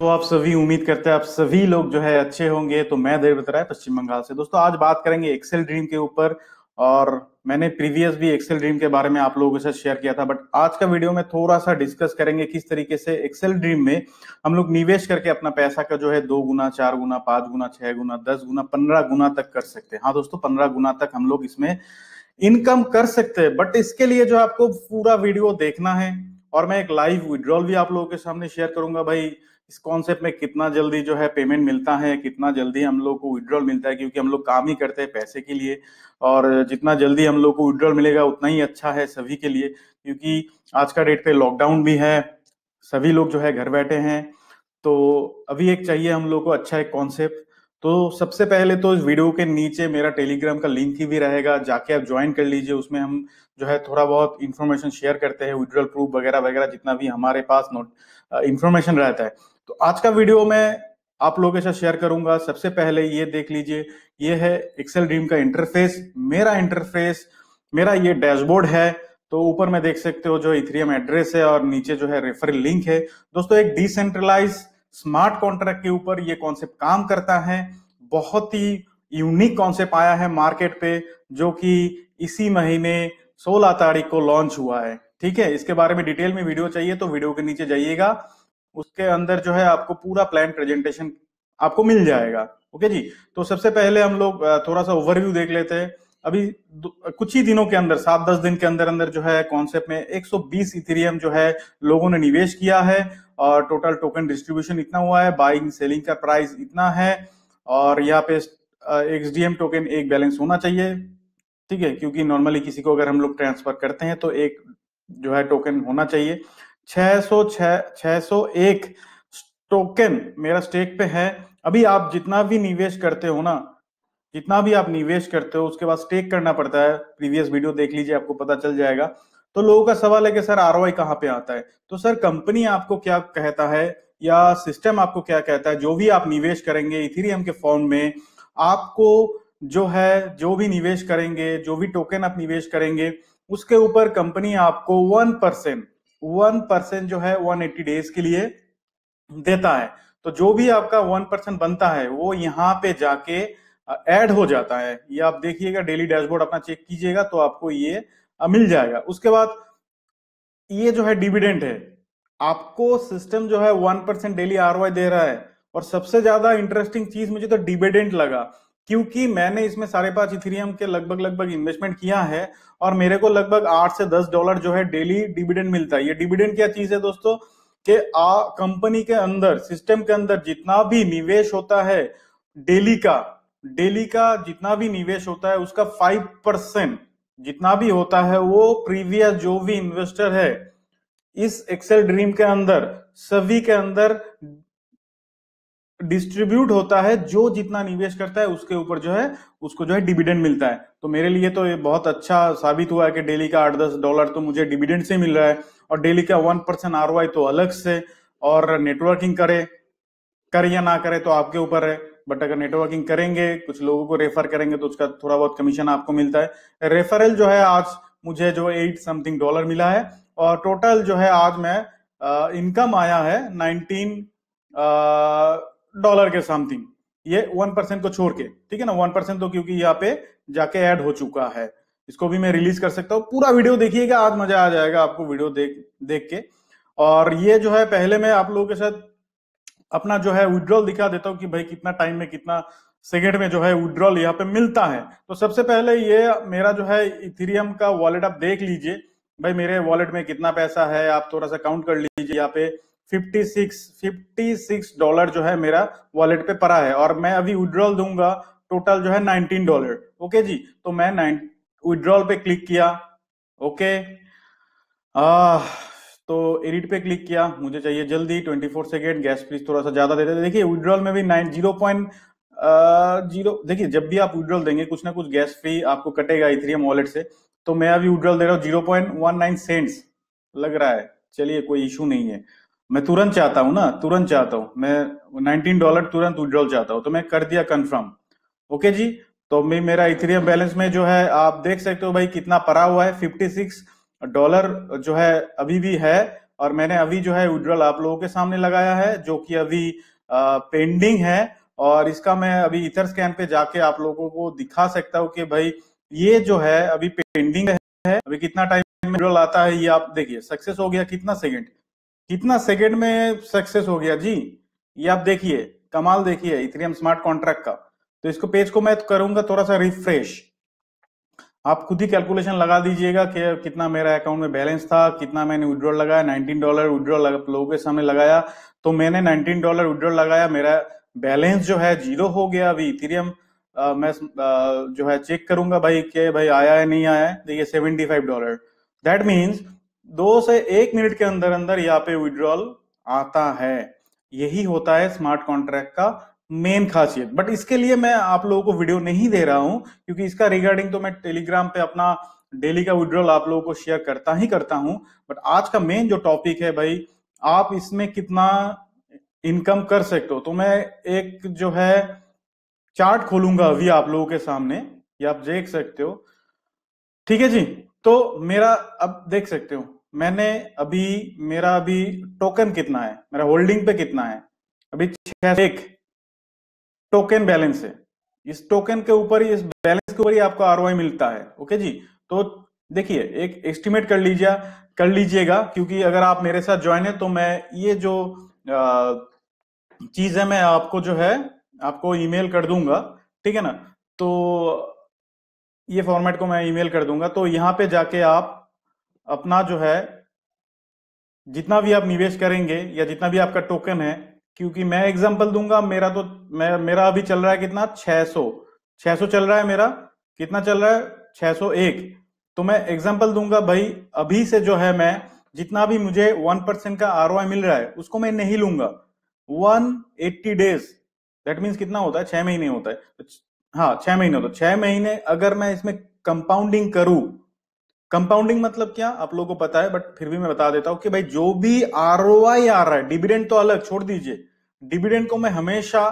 तो आप सभी उम्मीद करते हैं आप सभी लोग जो है अच्छे होंगे तो मैं देव बतरा पश्चिम बंगाल से दोस्तों आज बात करेंगे एक्सेल ड्रीम के ऊपर और मैंने प्रीवियस भी एक्सेल ड्रीम के बारे में आप लोगों के साथ शेयर किया था बट आज का वीडियो में थोड़ा सा डिस्कस करेंगे किस तरीके से एक्सेल ड्रीम में हम लोग निवेश करके अपना पैसा का जो है दो गुना चार गुना पांच गुना छह गुना दस गुना पंद्रह गुना तक कर सकते हैं हाँ दोस्तों पंद्रह गुना तक हम लोग इसमें इनकम कर सकते हैं बट इसके लिए जो आपको पूरा वीडियो देखना है और मैं एक लाइव विड्रॉल भी आप लोगों के सामने शेयर करूंगा भाई इस कॉन्सेप्ट में कितना जल्दी जो है पेमेंट मिलता है कितना जल्दी हम लोग को विड्रॉल मिलता है क्योंकि हम लोग काम ही करते हैं पैसे के लिए और जितना जल्दी हम लोग को विड्रॉल मिलेगा उतना ही अच्छा है सभी के लिए क्योंकि आज का डेट पे लॉकडाउन भी है सभी लोग जो है घर बैठे हैं तो अभी एक चाहिए हम लोग को अच्छा एक कॉन्सेप्ट तो सबसे पहले तो इस वीडियो के नीचे मेरा टेलीग्राम का लिंक ही भी रहेगा जाके आप ज्वाइन कर लीजिए उसमें हम जो है थोड़ा बहुत इन्फॉर्मेशन शेयर करते हैं विड्रॉल प्रूफ वगैरह वगैरह जितना भी हमारे पास नोट इन्फॉर्मेशन रहता है तो आज का वीडियो मैं आप लोगों के साथ शेयर करूंगा सबसे पहले ये देख लीजिए ये है एक्सेल ड्रीम का इंटरफेस मेरा इंटरफेस मेरा ये डैशबोर्ड है तो ऊपर में देख सकते हो जो इथ्रियम एड्रेस है और नीचे जो है रेफर लिंक है दोस्तों एक डिसेंट्रलाइज स्मार्ट कॉन्ट्रैक्ट के ऊपर ये कॉन्सेप्ट काम करता है बहुत ही यूनिक कॉन्सेप्ट आया है मार्केट पे जो कि इसी महीने 16 तारीख को लॉन्च हुआ है ठीक है इसके बारे में डिटेल में वीडियो चाहिए तो वीडियो के नीचे जाइएगा उसके अंदर जो है आपको पूरा प्लान प्रेजेंटेशन आपको मिल जाएगा ओके जी तो सबसे पहले हम लोग थोड़ा सा ओवरव्यू देख लेते हैं अभी कुछ ही दिनों के अंदर सात दस दिन के अंदर अंदर जो है कॉन्सेप्ट में 120 इथेरियम जो है लोगों ने निवेश किया है और टोटल टोकन डिस्ट्रीब्यूशन इतना हुआ है बाइंग सेलिंग का प्राइस इतना है और यहाँ पे एक्सडीएम टोकन एक बैलेंस होना चाहिए ठीक है क्योंकि नॉर्मली किसी को अगर हम लोग ट्रांसफर करते हैं तो एक जो है टोकन होना चाहिए 606 एक टोकन मेरा स्टेक पे है अभी आप जितना भी निवेश करते हो ना जितना भी आप निवेश करते हो उसके बाद स्टेक करना पड़ता है प्रीवियस वीडियो देख लीजिए आपको पता चल जाएगा तो लोगों का सवाल है कि सर आर ओ कहाँ पे आता है तो सर कंपनी आपको क्या कहता है या सिस्टम आपको क्या कहता है जो भी आप निवेश करेंगे इथेरियम के फॉर्म में आपको जो है जो भी निवेश करेंगे जो भी टोकन आप निवेश करेंगे उसके ऊपर कंपनी आपको वन परसेंट वन परसेंट जो है वन एट्टी डेज के लिए देता है तो जो भी आपका वन परसेंट बनता है वो यहाँ पे जाके ऐड हो जाता है ये आप देखिएगा डेली डैशबोर्ड अपना चेक कीजिएगा तो आपको ये मिल जाएगा उसके बाद ये जो है डिविडेंट है आपको सिस्टम जो है वन परसेंट डेली आर दे रहा है और सबसे ज्यादा इंटरेस्टिंग चीज मुझे तो डिविडेंट लगा क्योंकि मैंने इसमें साढ़े पांच इथेरियम के लगभग लगभग इन्वेस्टमेंट किया है और मेरे को लगभग आठ से दस डॉलर जो है डेली डिविडेंड मिलता है ये डिविडेंड क्या चीज है दोस्तों कि आ कंपनी के अंदर सिस्टम के अंदर जितना भी निवेश होता है डेली का डेली का जितना भी निवेश होता है उसका फाइव परसेंट जितना भी होता है वो प्रीवियस जो भी इन्वेस्टर है इस एक्सेल ड्रीम के अंदर सभी के अंदर डिस्ट्रीब्यूट होता है जो जितना निवेश करता है उसके ऊपर जो है उसको जो है डिविडेंड मिलता है तो मेरे लिए तो ये बहुत अच्छा साबित हुआ है कि डेली का आठ दस डॉलर तो मुझे डिविडेंड से मिल रहा है और डेली का वन परसेंट आर तो अलग से और नेटवर्किंग करे कर या ना करे तो आपके ऊपर है बट अगर नेटवर्किंग करेंगे कुछ लोगों को रेफर करेंगे तो उसका थोड़ा बहुत कमीशन आपको मिलता है रेफरल जो है आज मुझे जो एट समथिंग डॉलर मिला है और टोटल जो है आज मैं इनकम आया है नाइनटीन डॉलर के समथिंग ये वन परसेंट को छोड़ के ठीक है ना वन परसेंट तो क्योंकि यहाँ पे जाके ऐड हो चुका है इसको भी मैं रिलीज कर सकता हूँ पूरा वीडियो देखिएगा आज मजा आ जाएगा आपको वीडियो देख देख के और ये जो है पहले मैं आप लोगों के साथ अपना जो है विड्रॉल दिखा देता हूँ कि भाई कितना टाइम में कितना सेकेंड में जो है विड्रॉल यहाँ पे मिलता है तो सबसे पहले ये मेरा जो है इथेरियम का वॉलेट आप देख लीजिए भाई मेरे वॉलेट में कितना पैसा है आप थोड़ा सा काउंट कर लीजिए यहाँ पे 56 56 डॉलर जो है मेरा वॉलेट पे पड़ा है और मैं अभी विड्रॉल दूंगा टोटल जो है 19 डॉलर ओके जी तो मैं नाइन विड्रॉल पे क्लिक किया ओके आ, तो एडिट पे क्लिक किया मुझे चाहिए जल्दी 24 सेकेंड गैस प्लीज थोड़ा सा ज्यादा देते देखिए विड्रॉल में भी नाइन जीरो पॉइंट जीरो देखिए जब भी आप विड्रॉल देंगे कुछ ना कुछ गैस फ्री आपको कटेगा इथेरियम वॉलेट से तो मैं अभी विड्रॉल दे रहा हूँ zero point one nine cents लग रहा है चलिए कोई इशू नहीं है मैं तुरंत चाहता हूँ ना तुरंत चाहता हूँ मैं नाइनटीन डॉलर तुरंत विड्रॉल चाहता हूँ तो मैं कर दिया कन्फर्म ओके जी तो मैं मेरा इथेरियम बैलेंस में जो है आप देख सकते हो भाई कितना पड़ा हुआ है फिफ्टी सिक्स डॉलर जो है अभी भी है और मैंने अभी जो है विड्रॉल आप लोगों के सामने लगाया है जो कि अभी आ, पेंडिंग है और इसका मैं अभी इथर स्कैन पे जाके आप लोगों को दिखा सकता हूँ कि भाई ये जो है अभी पेंडिंग है अभी कितना टाइम में विड्रॉल आता है ये आप देखिए सक्सेस हो गया कितना सेकेंड कितना सेकेंड में सक्सेस हो गया जी ये आप देखिए कमाल देखिए इथेरियम स्मार्ट कॉन्ट्रैक्ट का तो इसको पेज को मैं करूंगा थोड़ा सा रिफ्रेश आप खुद ही कैलकुलेशन लगा दीजिएगा कि कितना मेरा अकाउंट में बैलेंस था कितना मैंने विड्रॉल लगाया 19 डॉलर विड्रॉल लोगों के सामने लगाया तो मैंने 19 डॉलर विड्रॉल लगाया मेरा बैलेंस जो है जीरो हो गया अभी इथेरियम मैं आ, जो है चेक करूंगा भाई के भाई आया है नहीं आया है देखिए seventy five dollar that means दो से एक मिनट के अंदर अंदर यहाँ पे विड्रॉल आता है यही होता है स्मार्ट कॉन्ट्रैक्ट का मेन खासियत बट इसके लिए मैं आप लोगों को वीडियो नहीं दे रहा हूं क्योंकि इसका रिगार्डिंग तो मैं टेलीग्राम पे अपना डेली का विड्रॉल आप लोगों को शेयर करता ही करता हूं बट आज का मेन जो टॉपिक है भाई आप इसमें कितना इनकम कर सकते हो तो मैं एक जो है चार्ट खोलूंगा अभी आप लोगों के सामने ये आप देख सकते हो ठीक है जी तो मेरा अब देख सकते हो मैंने अभी मेरा अभी टोकन कितना है मेरा होल्डिंग पे कितना है अभी छह एक टोकन बैलेंस है इस टोकन के ऊपर ही इस बैलेंस के ऊपर ही आपको आर मिलता है ओके जी तो देखिए एक एस्टिमेट कर लीजिए कर लीजिएगा क्योंकि अगर आप मेरे साथ ज्वाइन है तो मैं ये जो चीज है मैं आपको जो है आपको ईमेल कर दूंगा ठीक है ना तो ये फॉर्मेट को मैं ईमेल कर दूंगा तो यहाँ पे जाके आप अपना जो है जितना भी आप निवेश करेंगे या जितना भी आपका टोकन है क्योंकि मैं एग्जांपल दूंगा मेरा तो मैं मेरा अभी चल रहा है कितना 600 600 चल रहा है मेरा कितना चल रहा है 601 तो मैं एग्जांपल दूंगा भाई अभी से जो है मैं जितना भी मुझे वन परसेंट का आर मिल रहा है उसको मैं नहीं लूंगा one eighty days that means कितना होता है छह महीने होता है तो हाँ छह महीने होता है छह महीने अगर मैं इसमें कंपाउंडिंग करूं कंपाउंडिंग मतलब क्या आप लोगों को पता है बट फिर भी मैं बता देता हूं कि भाई जो भी आर आ रहा है डिविडेंड तो अलग छोड़ दीजिए डिविडेंड को मैं हमेशा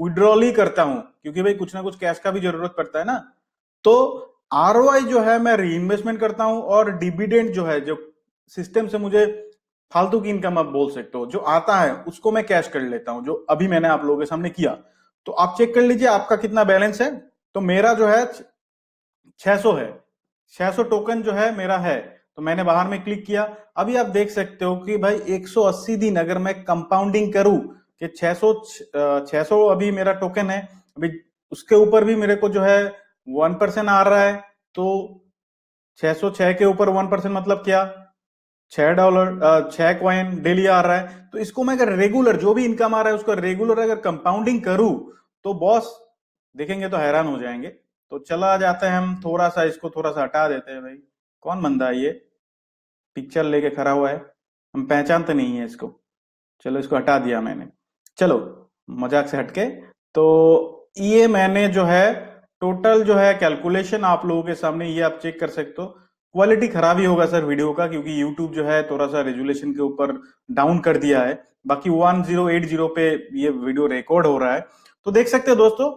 विड्रॉल ही करता हूं क्योंकि भाई कुछ ना कुछ कैश का भी जरूरत पड़ता है ना तो आर जो है मैं इन्वेस्टमेंट करता हूं और डिविडेंड जो है जो सिस्टम से मुझे फालतू की इनकम आप बोल सकते हो जो आता है उसको मैं कैश कर लेता हूं जो अभी मैंने आप लोगों के सामने किया तो आप चेक कर लीजिए आपका कितना बैलेंस है तो मेरा जो है छह सौ है 600 टोकन जो है मेरा है तो मैंने बाहर में क्लिक किया अभी आप देख सकते हो कि भाई 180 दिन अगर मैं कंपाउंडिंग करूं कि 600 600 अभी मेरा टोकन है अभी उसके ऊपर भी मेरे को जो है वन परसेंट आ रहा है तो 606 के ऊपर वन परसेंट मतलब क्या छह डॉलर छह क्वाइन डेली आ रहा है तो इसको मैं अगर रेगुलर जो भी इनकम आ रहा है उसका रेगुलर अगर कंपाउंडिंग करूं तो बॉस देखेंगे तो हैरान हो जाएंगे तो चला जाते हैं हम थोड़ा सा इसको थोड़ा सा हटा देते हैं भाई कौन बंदा है ये पिक्चर लेके खड़ा हुआ है हम पहचानते नहीं है इसको चलो इसको हटा दिया मैंने चलो मजाक से हटके तो ये मैंने जो है टोटल जो है कैलकुलेशन आप लोगों के सामने ये आप चेक कर सकते हो क्वालिटी खराब ही होगा सर वीडियो का क्योंकि यूट्यूब जो है थोड़ा सा रेजुलेशन के ऊपर डाउन कर दिया है बाकी वन जीरो एट जीरो पे ये वीडियो रिकॉर्ड हो रहा है तो देख सकते हैं दोस्तों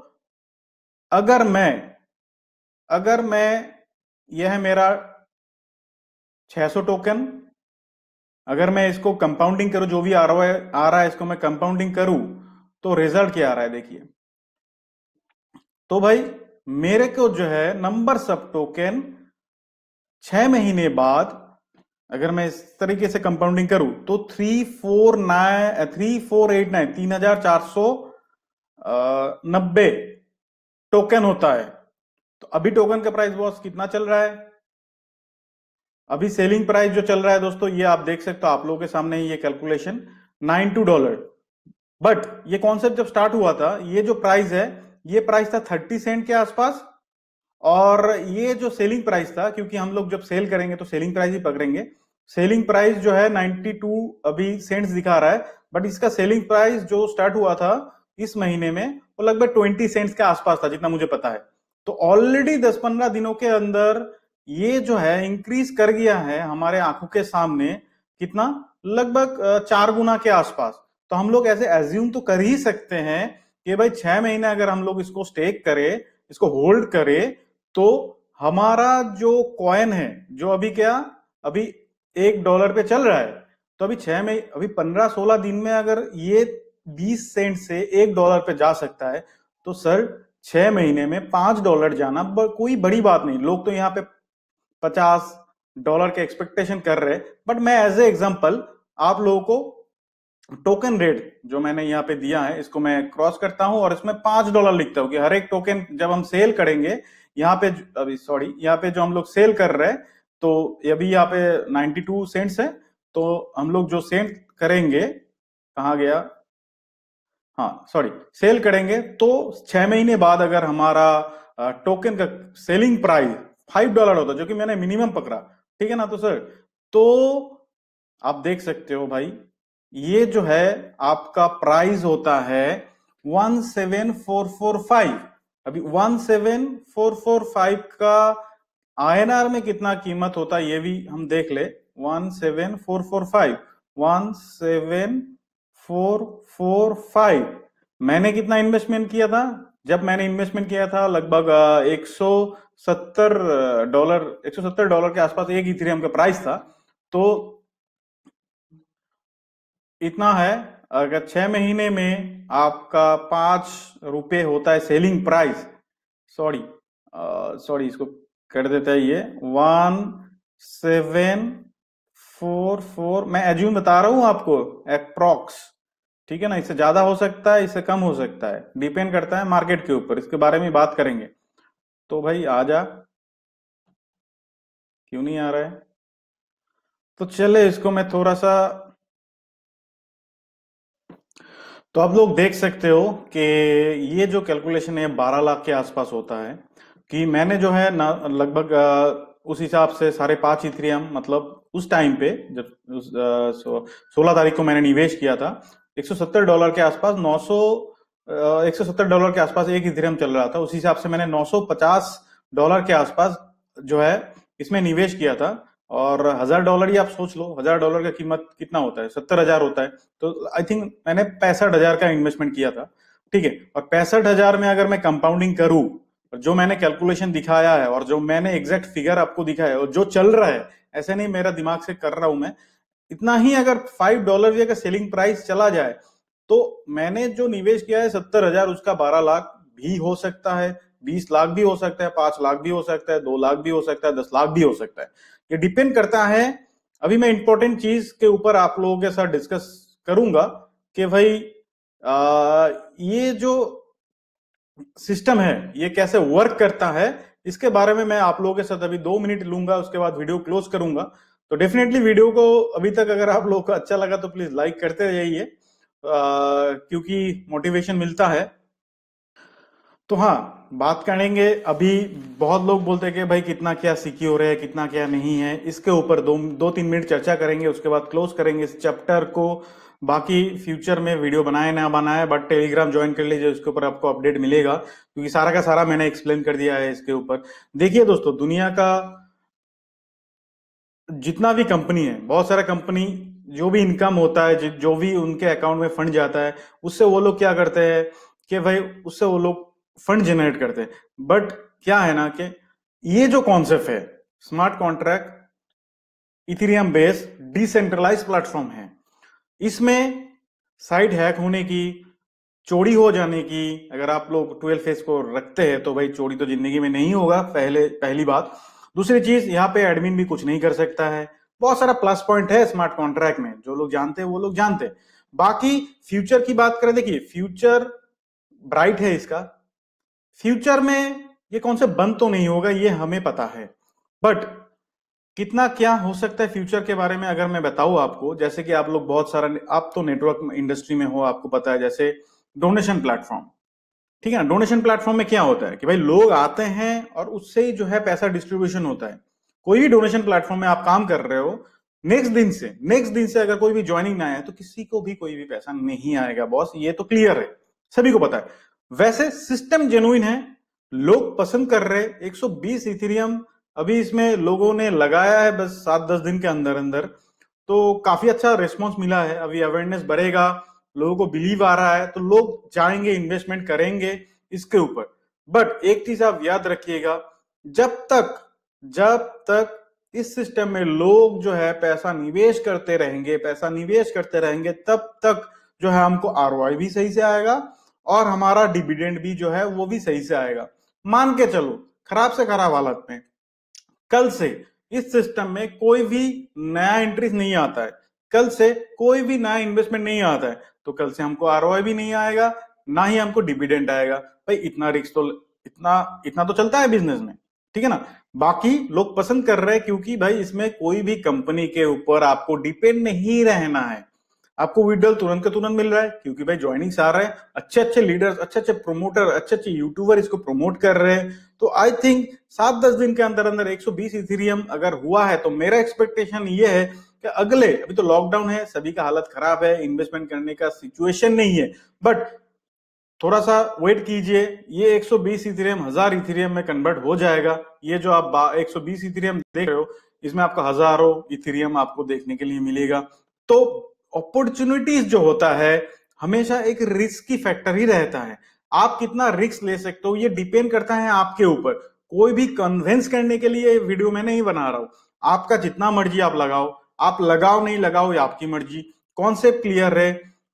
अगर मैं अगर मैं यह है मेरा 600 टोकन अगर मैं इसको कंपाउंडिंग करूं जो भी आ रहा है आ रहा है इसको मैं कंपाउंडिंग करूं तो रिजल्ट क्या आ रहा है देखिए तो भाई मेरे को जो है नंबर सब टोकन छह महीने बाद अगर मैं इस तरीके से कंपाउंडिंग करूं तो three four nine three four eight nine तीन हजार चार सौ नब्बे टोकन होता है तो अभी टोकन का प्राइस बॉस कितना चल रहा है अभी सेलिंग प्राइस जो चल रहा है दोस्तों ये आप देख सकते हो आप लोगों के सामने ये calculation nine two dollar but ये कॉन्सेप्ट जब स्टार्ट हुआ था ये जो प्राइस है ये प्राइस था थर्टी सेंट के आसपास और ये जो सेलिंग प्राइस था क्योंकि हम लोग जब सेल करेंगे तो सेलिंग प्राइस ही पकड़ेंगे सेलिंग प्राइस जो है 92 अभी सेंट्स दिखा रहा है बट इसका सेलिंग प्राइस जो स्टार्ट हुआ था इस महीने में वो लगभग 20 सेंट्स के आसपास था जितना मुझे पता है तो ऑलरेडी 10-15 दिनों के अंदर ये जो है इंक्रीज कर गया है हमारे आंखों के सामने कितना लगभग चार गुना के आसपास तो हम लोग ऐसे एज्यूम तो कर ही सकते हैं कि भाई छह महीने अगर हम लोग इसको स्टेक करें इसको होल्ड करें तो हमारा जो कॉइन है जो अभी क्या अभी एक डॉलर पे चल रहा है तो अभी छह में अभी पंद्रह सोलह दिन में अगर ये बीस सेंट से एक डॉलर पे जा सकता है तो सर छह महीने में पांच डॉलर जाना ब, कोई बड़ी बात नहीं लोग तो यहाँ पे पचास डॉलर के एक्सपेक्टेशन कर रहे हैं बट मैं एज ए एग्जाम्पल आप लोगों को टोकन रेट जो मैंने यहाँ पे दिया है इसको मैं क्रॉस करता हूं और इसमें पांच डॉलर लिखता हूँ कि हर एक टोकन जब हम सेल करेंगे यहाँ पे अभी सॉरी यहाँ पे जो हम लोग सेल कर रहे हैं तो अभी यहाँ पे 92 सेंट्स है तो हम लोग जो सेंट करेंगे कहा गया हाँ सॉरी सेल करेंगे तो छह महीने बाद अगर हमारा टोकन का सेलिंग प्राइस फाइव डॉलर होता जो कि मैंने मिनिमम पकड़ा ठीक है ना तो सर तो आप देख सकते हो भाई ये जो है आपका प्राइस होता है one seven four four five अभी one seven four four five का आईएनआर में कितना कीमत होता है ये भी हम देख ले one seven four four five one seven four four five मैंने कितना इन्वेस्टमेंट किया था जब मैंने इन्वेस्टमेंट किया था लगभग एक सत्तर डॉलर एक सौ सत्तर डॉलर के आसपास एक इथेरियम का प्राइस था तो इतना है अगर छह महीने में आपका पांच रुपए होता है सेलिंग प्राइस सॉरी सॉरी इसको कर देता है ये वन सेवन फोर फोर मैं एज्यूम बता रहा हूं आपको अप्रॉक्स ठीक है ना इससे ज्यादा हो सकता है इससे कम हो सकता है डिपेंड करता है मार्केट के ऊपर इसके बारे में बात करेंगे तो भाई आ जा क्यों नहीं आ रहा है तो चले इसको मैं थोड़ा सा तो आप लोग देख सकते हो कि ये जो कैलकुलेशन है बारह लाख के आसपास होता है कि मैंने जो है ना लगभग उस हिसाब से सारे पांच इथ्रियम मतलब उस टाइम पे जब सोलह तारीख को मैंने निवेश किया था 170 डॉलर के आसपास 900 170 डॉलर के आसपास एक इथेरियम चल रहा था उसी हिसाब से मैंने 950 डॉलर के आसपास जो है इसमें निवेश किया था और हजार डॉलर ही आप सोच लो हजार डॉलर का कीमत कितना होता है सत्तर हजार होता है तो आई थिंक मैंने पैंसठ हजार का इन्वेस्टमेंट किया था ठीक है और पैंसठ हजार में अगर मैं कंपाउंडिंग करूं जो मैंने कैलकुलेशन दिखाया है और जो मैंने एग्जैक्ट फिगर आपको दिखाया है और जो चल रहा है ऐसे नहीं मेरा दिमाग से कर रहा हूं मैं इतना ही अगर फाइव डॉलर का सेलिंग प्राइस चला जाए तो मैंने जो निवेश किया है सत्तर हजार उसका बारह लाख भी हो सकता है बीस लाख भी हो सकता है पांच लाख भी हो सकता है दो लाख भी हो सकता है दस लाख भी हो सकता है ये डिपेंड करता है अभी मैं इंपॉर्टेंट चीज के ऊपर आप लोगों के साथ डिस्कस करूंगा कि भाई आ, ये जो सिस्टम है ये कैसे वर्क करता है इसके बारे में मैं आप लोगों के साथ अभी दो मिनट लूंगा उसके बाद वीडियो क्लोज करूंगा तो डेफिनेटली वीडियो को अभी तक अगर आप लोग को अच्छा लगा तो प्लीज लाइक करते जाइए क्योंकि मोटिवेशन मिलता है तो हाँ बात करेंगे अभी बहुत लोग बोलते हैं कि भाई कितना क्या सिक्योर है कितना क्या नहीं है इसके ऊपर दो दो तीन मिनट चर्चा करेंगे उसके बाद क्लोज करेंगे इस चैप्टर को बाकी फ्यूचर में वीडियो बनाए ना बनाए बट टेलीग्राम ज्वाइन कर लीजिए उसके ऊपर आपको अपडेट मिलेगा क्योंकि सारा का सारा मैंने एक्सप्लेन कर दिया है इसके ऊपर देखिए दोस्तों दुनिया का जितना भी कंपनी है बहुत सारा कंपनी जो भी इनकम होता है जो भी उनके अकाउंट में फंड जाता है उससे वो लोग क्या करते हैं कि भाई उससे वो लोग फंड जनरेट करते हैं बट क्या है ना कि ये जो कॉन्सेप्ट है smart contract Ethereum based decentralize platform है इसमें साइट हैक होने की चोरी हो जाने की अगर आप लोग ट्वेल्व फेस को रखते हैं तो भाई चोरी तो जिंदगी में नहीं होगा पहले पहली बात दूसरी चीज यहाँ पे एडमिन भी कुछ नहीं कर सकता है बहुत सारा प्लस पॉइंट है स्मार्ट कॉन्ट्रैक्ट में जो लोग जानते हैं वो लोग जानते हैं बाकी फ्यूचर की बात करें देखिए फ्यूचर ब्राइट है इसका फ्यूचर में ये कौन से बंद तो नहीं होगा ये हमें पता है बट कितना क्या हो सकता है फ्यूचर के बारे में अगर मैं बताऊं आपको जैसे कि आप लोग बहुत सारा आप तो नेटवर्क इंडस्ट्री में हो आपको पता है जैसे डोनेशन प्लेटफॉर्म ठीक है ना डोनेशन प्लेटफॉर्म में क्या होता है कि भाई लोग आते हैं और उससे ही जो है पैसा डिस्ट्रीब्यूशन होता है कोई भी डोनेशन प्लेटफॉर्म में आप काम कर रहे हो नेक्स्ट दिन से नेक्स्ट दिन से अगर कोई भी ज्वाइनिंग ना आए तो किसी को भी कोई भी पैसा नहीं आएगा बॉस ये तो क्लियर है सभी को पता है वैसे सिस्टम जेनुइन है लोग पसंद कर रहे 120 इथेरियम अभी इसमें लोगों ने लगाया है बस सात दस दिन के अंदर अंदर तो काफी अच्छा रिस्पॉन्स मिला है अभी अवेयरनेस बढ़ेगा लोगों को बिलीव आ रहा है तो लोग जाएंगे इन्वेस्टमेंट करेंगे इसके ऊपर बट एक चीज आप याद रखिएगा जब तक जब तक इस सिस्टम में लोग जो है पैसा निवेश करते रहेंगे पैसा निवेश करते रहेंगे तब तक जो है हमको आर भी सही से आएगा और हमारा डिविडेंड भी जो है वो भी सही से आएगा मान के चलो खराब से खराब हालत में कल से इस सिस्टम में कोई भी नया इंट्री नहीं आता है कल से कोई भी नया इन्वेस्टमेंट नहीं आता है तो कल से हमको आर भी नहीं आएगा ना ही हमको डिविडेंड आएगा भाई इतना रिक्स तो इतना इतना तो चलता है बिजनेस में ठीक है ना बाकी लोग पसंद कर रहे हैं क्योंकि भाई इसमें कोई भी कंपनी के ऊपर आपको डिपेंड नहीं रहना है आपको विड्रॉल तुरंत का तुरंत मिल रहा है क्योंकि भाई ज्वाइनिंग्स आ रहे हैं अच्छे अच्छे लीडर्स अच्छे अच्छे प्रोमोटर अच्छे अच्छे यूट्यूबर इसको प्रमोट कर रहे हैं तो आई थिंक सात दस दिन के अंदर अंदर एक सौ बीस अगर हुआ है तो मेरा एक्सपेक्टेशन ये है कि अगले अभी तो लॉकडाउन है सभी का हालत खराब है इन्वेस्टमेंट करने का सिचुएशन नहीं है बट थोड़ा सा वेट कीजिए ये 120 इथेरियम e हजार इथेरियम e में कन्वर्ट हो जाएगा ये जो आप 120 इथेरियम e देख रहे हो इसमें आपका हजारों इथेरियम आपको देखने के लिए मिलेगा तो अपॉर्चुनिटीज जो होता है हमेशा एक रिस्क की फैक्टर ही रहता है आप कितना रिस्क ले सकते हो ये डिपेंड करता है आपके ऊपर कोई भी कन्विंस करने के लिए वीडियो मैं नहीं बना रहा हूं आपका जितना मर्जी आप लगाओ आप लगाओ नहीं लगाओ ये आपकी मर्जी कॉन्सेप्ट क्लियर है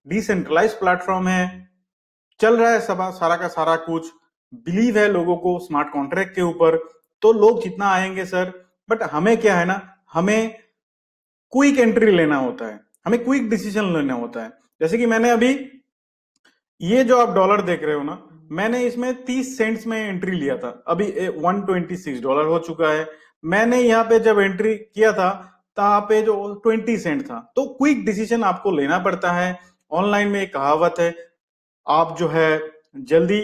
डिसेंट्रलाइज प्लेटफॉर्म है चल रहा है सभा सारा का सारा कुछ बिलीव है लोगों को स्मार्ट कॉन्ट्रैक्ट के ऊपर तो लोग जितना आएंगे सर बट हमें क्या है ना हमें क्विक एंट्री लेना होता है हमें क्विक डिसीजन लेना होता है जैसे कि मैंने अभी ये जो आप डॉलर देख रहे हो ना मैंने इसमें 30 सेंट्स में एंट्री लिया था अभी 126 डॉलर हो चुका है मैंने यहाँ पे जब एंट्री किया था पे जो ट्वेंटी सेंट था तो क्विक डिसीजन आपको लेना पड़ता है ऑनलाइन में एक कहावत है आप जो है जल्दी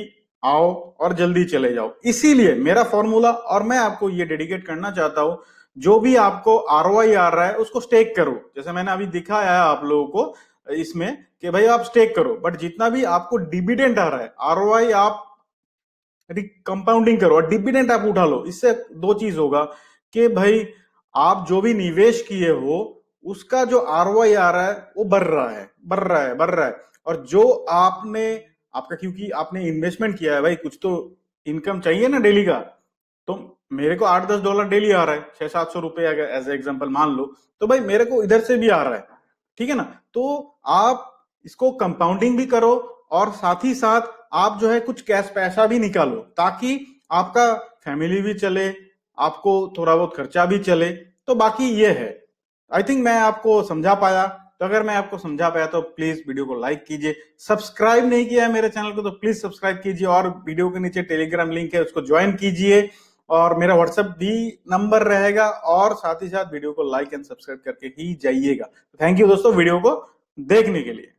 आओ और जल्दी चले जाओ इसीलिए मेरा फॉर्मूला और मैं आपको ये डेडिकेट करना चाहता हूं जो भी आपको आर आ रहा है उसको स्टेक करो जैसे मैंने अभी दिखाया है आप लोगों को इसमें कि भाई आप स्टेक करो बट जितना भी आपको डिविडेंट आ रहा है आर आप कंपाउंडिंग करो और डिविडेंट आप उठा लो इससे दो चीज होगा कि भाई आप जो भी निवेश किए हो उसका जो आर आ रहा है वो बढ़ रहा है बढ़ रहा है बढ़ रहा है और जो आपने आपका क्योंकि आपने इन्वेस्टमेंट किया है भाई कुछ तो इनकम चाहिए ना डेली का तो मेरे को आठ दस डॉलर डेली आ रहा है छह सात सौ रुपये अगर एज एग्जाम्पल मान लो तो भाई मेरे को इधर से भी आ रहा है ठीक है ना तो आप इसको कंपाउंडिंग भी करो और साथ ही साथ आप जो है कुछ कैश पैसा भी निकालो ताकि आपका फैमिली भी चले आपको थोड़ा बहुत खर्चा भी चले तो बाकी ये है आई थिंक मैं आपको समझा पाया तो अगर मैं आपको समझा पाया तो प्लीज वीडियो को लाइक कीजिए सब्सक्राइब नहीं किया है मेरे चैनल को तो प्लीज सब्सक्राइब कीजिए और वीडियो के नीचे टेलीग्राम लिंक है उसको ज्वाइन कीजिए और मेरा व्हाट्सएप भी नंबर रहेगा और साथ ही साथ वीडियो को लाइक एंड सब्सक्राइब करके ही जाइएगा थैंक यू दोस्तों वीडियो को देखने के लिए